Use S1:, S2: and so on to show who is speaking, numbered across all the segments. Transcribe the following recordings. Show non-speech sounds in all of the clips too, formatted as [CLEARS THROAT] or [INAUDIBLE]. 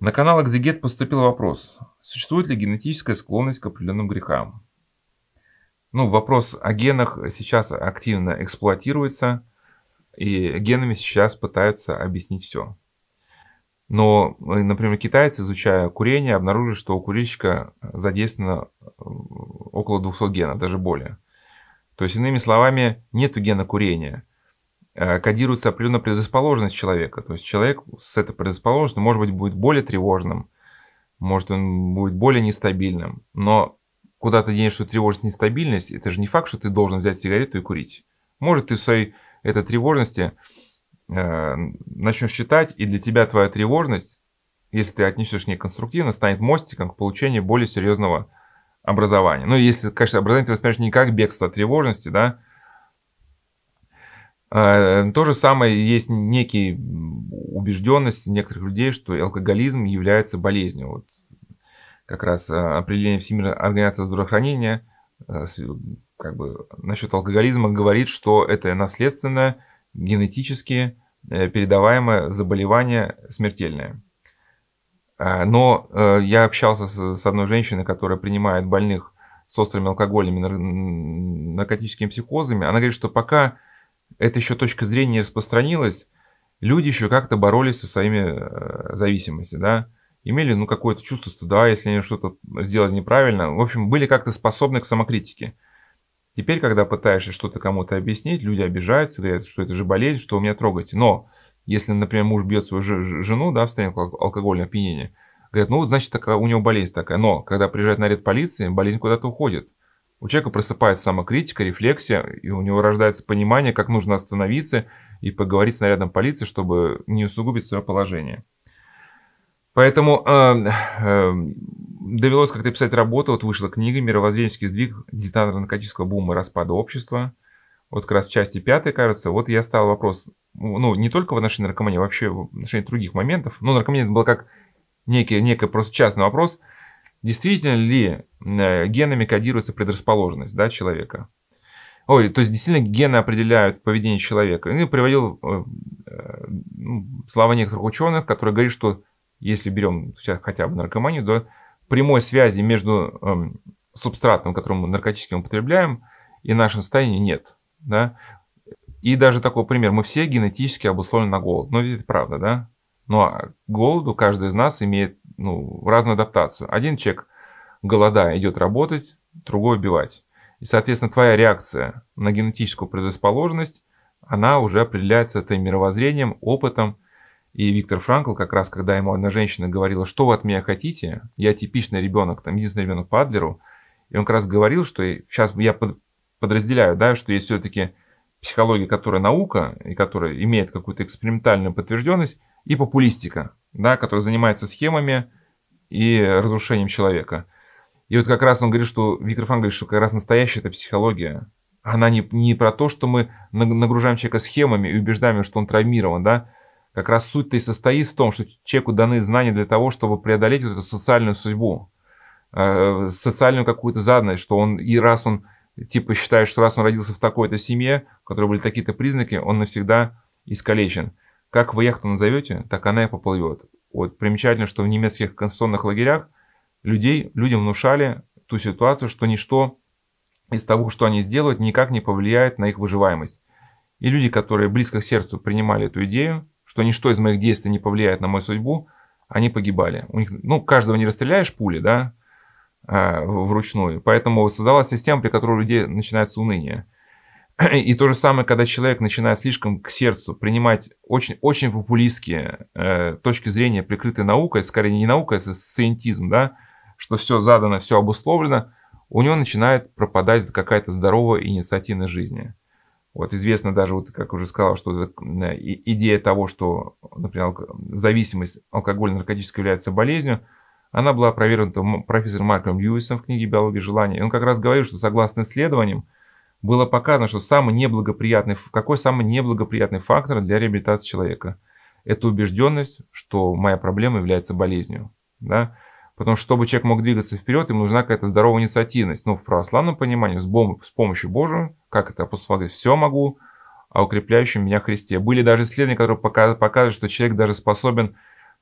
S1: На канал Экзегет поступил вопрос, существует ли генетическая склонность к определенным грехам. Ну, вопрос о генах сейчас активно эксплуатируется, и генами сейчас пытаются объяснить все. Но, э, например, китайцы, изучая курение, обнаружили, что у курильщика задействовано около 200 генов, даже более. То есть, иными словами, нет гена курения. Э, кодируется определенная предрасположенность человека. То есть человек с этой предрасположенностью, может быть, будет более тревожным, может, он будет более нестабильным. Но куда ты денешь, что тревожность, нестабильность, это же не факт, что ты должен взять сигарету и курить. Может, ты в своей этой тревожности э, начнешь считать, и для тебя твоя тревожность, если ты отнесешь к ней конструктивно, станет мостиком к получению более серьезного образования. Ну, если, конечно, образование ты воспринимаешь не как бегство от тревожности, да, Э, то же самое есть некие убежденность некоторых людей, что алкоголизм является болезнью. Вот как раз э, определение Всемирной организации здравоохранения э, как бы, насчет алкоголизма говорит, что это наследственное, генетически передаваемое заболевание смертельное. Но я общался с одной женщиной, которая принимает больных с острыми алкогольными наркотическими психозами. Она говорит, что пока это еще точка зрения распространилась, люди еще как-то боролись со своими э, зависимостями, да, имели, ну, какое-то чувство что да, если они что-то сделали неправильно, в общем, были как-то способны к самокритике. Теперь, когда пытаешься что-то кому-то объяснить, люди обижаются, говорят, что это же болезнь, что у меня трогаете. Но если, например, муж бьет свою жену, да, в состоянии алкогольного опьянения, говорят, ну, значит, такая, у него болезнь такая. Но когда приезжает наряд полиции, болезнь куда-то уходит. У человека просыпается самокритика, рефлексия, и у него рождается понимание, как нужно остановиться и поговорить с нарядом полиции, чтобы не усугубить свое положение. Поэтому э, э, довелось как-то писать работу. Вот вышла книга «Мировоззренческий сдвиг детонатора наркотического бума и распада общества». Вот как раз в части пятой, кажется, вот я стал вопрос, ну, не только в отношении наркомании, а вообще в отношении других моментов. Ну, наркомания это был как некий, некий просто частный вопрос – действительно ли э, генами кодируется предрасположенность да, человека. Ой, то есть действительно гены определяют поведение человека. И приводил э, э, ну, слова некоторых ученых, которые говорят, что если берем сейчас хотя бы наркоманию, то прямой связи между эм, субстратом, который мы наркотически употребляем, и нашим состоянием нет. Да? И даже такой пример. Мы все генетически обусловлены на голод. Но ну, ведь это правда, да? Но ну, а голоду каждый из нас имеет ну, в разную адаптацию. Один человек, голодая идет работать, другой убивать. И, соответственно, твоя реакция на генетическую предрасположенность, она уже определяется твоим мировоззрением, опытом. И Виктор Франкл, как раз когда ему одна женщина говорила, что вы от меня хотите, я типичный ребенок, там, единственный ребенок по Адлеру, и он как раз говорил, что сейчас я подразделяю, да, что есть все-таки психология, которая наука, и которая имеет какую-то экспериментальную подтвержденность, и популистика, да, которая занимается схемами и разрушением человека. И вот как раз он говорит, что Виктор Франк говорит, что как раз настоящая эта психология. Она не, не про то, что мы нагружаем человека схемами и убеждаем что он травмирован, да. Как раз суть-то и состоит в том, что человеку даны знания для того, чтобы преодолеть вот эту социальную судьбу, э, социальную какую-то заданность, что он, и раз он типа считает, что раз он родился в такой-то семье, у которой были такие-то признаки, он навсегда искалечен. Как вы яхту назовете, так она и поплывет. Вот примечательно, что в немецких конституционных лагерях людей, людям внушали ту ситуацию, что ничто из того, что они сделают, никак не повлияет на их выживаемость. И люди, которые близко к сердцу принимали эту идею, что ничто из моих действий не повлияет на мою судьбу, они погибали. У них, ну, каждого не расстреляешь пули, да, а, вручную. Поэтому создалась система, при которой люди начинают с уныния. [CLEARS THROAT] И то же самое, когда человек начинает слишком к сердцу принимать очень, очень популистские э, точки зрения, прикрытые наукой, скорее не наукой, а сциентизм, да, что все задано, все обусловлено, у него начинает пропадать какая-то здоровая инициативная жизни. Вот известно даже, вот, как уже сказал, что э, идея того, что, например, зависимость алкогольно-наркотической является болезнью, она была провернута профессором Марком Льюисом в книге «Биология желания». он как раз говорил, что согласно исследованиям, было показано, что самый неблагоприятный, какой самый неблагоприятный фактор для реабилитации человека. Это убежденность, что моя проблема является болезнью. Да? Потому что, чтобы человек мог двигаться вперед, ему нужна какая-то здоровая инициативность. Но ну, в православном понимании, с, бом, с помощью Божию, как это апостол говорит, все могу, а укрепляющим меня Христе. Были даже исследования, которые показывают, что человек даже способен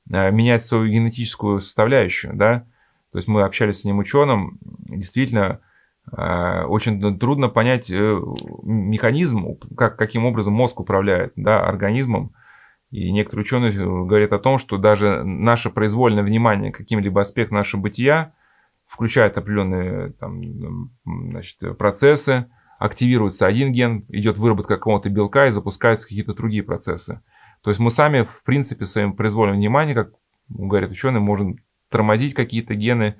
S1: э, менять свою генетическую составляющую. Да? То есть мы общались с ним ученым, действительно, Э, очень трудно понять э, механизм, как, каким образом мозг управляет да, организмом. И некоторые ученые э, говорят о том, что даже наше произвольное внимание каким-либо аспект нашего бытия включает определенные там, значит, процессы, активируется один ген, идет выработка какого-то белка и запускаются какие-то другие процессы. То есть мы сами, в принципе, своим произвольным вниманием, как говорят ученые, можем тормозить какие-то гены,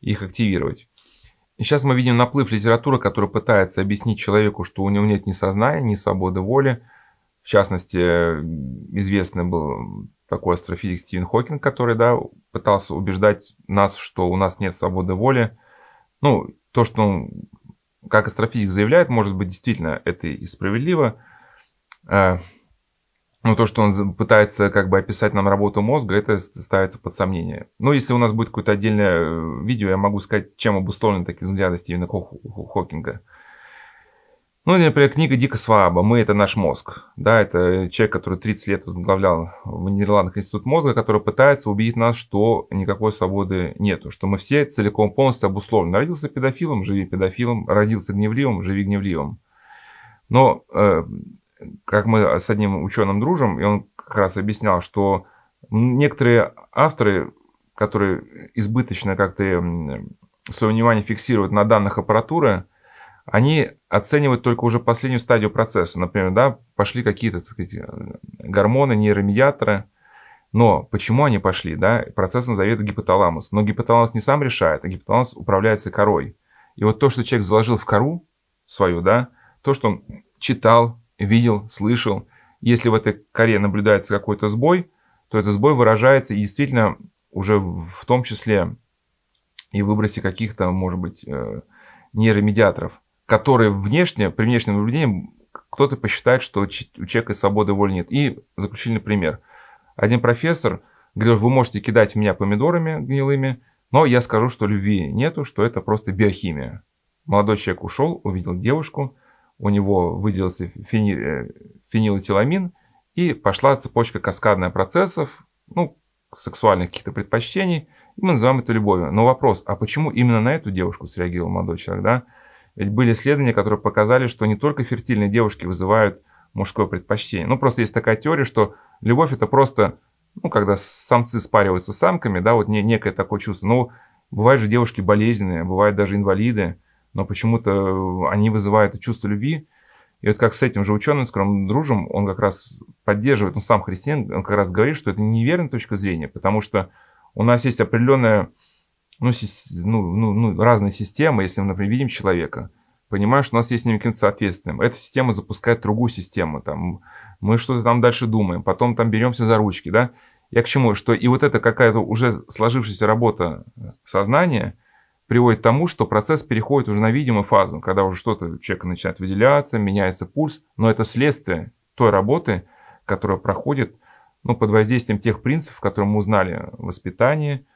S1: их активировать сейчас мы видим наплыв литературы, которая пытается объяснить человеку, что у него нет ни сознания, ни свободы воли. В частности, известный был такой астрофизик Стивен Хокинг, который да, пытался убеждать нас, что у нас нет свободы воли. Ну, то, что он, как астрофизик заявляет, может быть, действительно это и справедливо. А, но то, что он пытается как бы описать нам работу мозга, это ставится под сомнение. Но ну, если у нас будет какое-то отдельное э, видео, я могу сказать, чем обусловлены такие взгляды Стивена Хокинга. Ну, например, книга Дика сваба". «Мы – это наш мозг». Да, это человек, который 30 лет возглавлял в Нидерландах Институт мозга, который пытается убедить нас, что никакой свободы нету, что мы все целиком полностью обусловлены. Родился педофилом – живи педофилом, родился гневливым – живи гневливым. Но э, как мы с одним ученым дружим, и он как раз объяснял, что некоторые авторы, которые избыточно как-то э, свое внимание фиксируют на данных аппаратуры, они оценивают только уже последнюю стадию процесса. Например, да, пошли какие-то так сказать, гормоны, нейромедиаторы. Но почему они пошли? Да? Процесс назовет гипоталамус. Но гипоталамус не сам решает, а гипоталамус управляется корой. И вот то, что человек заложил в кору свою, да, то, что он читал, видел, слышал. Если в этой коре наблюдается какой-то сбой, то этот сбой выражается и действительно уже в том числе и выбросе каких-то, может быть, э, нейромедиаторов, которые внешне, при внешнем наблюдении, кто-то посчитает, что у человека свободы воли нет. И заключительный пример. Один профессор говорил, вы можете кидать меня помидорами гнилыми, но я скажу, что любви нету, что это просто биохимия. Молодой человек ушел, увидел девушку, у него выделился фени, э, фенилэтиламин, и пошла цепочка каскадная процессов, ну, сексуальных каких-то предпочтений, и мы называем это любовью. Но вопрос, а почему именно на эту девушку среагировал молодой человек, да? Ведь были исследования, которые показали, что не только фертильные девушки вызывают мужское предпочтение. Ну, просто есть такая теория, что любовь это просто, ну, когда самцы спариваются с самками, да, вот некое такое чувство. Ну, бывают же девушки болезненные, бывают даже инвалиды, но почему-то э, они вызывают чувство любви. И вот как с этим же ученым, с которым дружим, он как раз поддерживает, он ну, сам христиан, он как раз говорит, что это неверная точка зрения, потому что у нас есть определенная, ну, ну, ну, ну разные системы, если мы, например, видим человека, понимаем, что у нас есть с ним каким-то соответствием. Эта система запускает другую систему, там, мы что-то там дальше думаем, потом там беремся за ручки, да. Я к чему? Что и вот это какая-то уже сложившаяся работа э, сознания – приводит к тому, что процесс переходит уже на видимую фазу, когда уже что-то у человека начинает выделяться, меняется пульс, но это следствие той работы, которая проходит ну, под воздействием тех принципов, которые мы узнали в воспитании.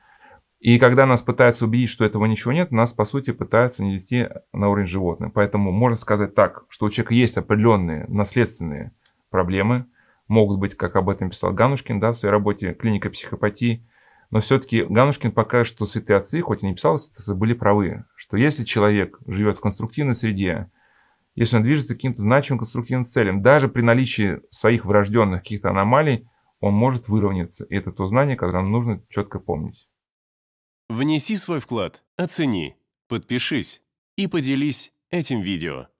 S1: И когда нас пытаются убедить, что этого ничего нет, нас, по сути, пытаются не вести на уровень животных. Поэтому можно сказать так, что у человека есть определенные наследственные проблемы, могут быть, как об этом писал Ганушкин да, в своей работе «Клиника психопатии», но все-таки Ганушкин показывает, что святые отцы, хоть и не писал были правы, что если человек живет в конструктивной среде, если он движется к каким-то значимым конструктивным целям, даже при наличии своих врожденных каких-то аномалий, он может выровняться. И это то знание, которое нам нужно четко помнить. Внеси свой вклад, оцени, подпишись и поделись этим видео.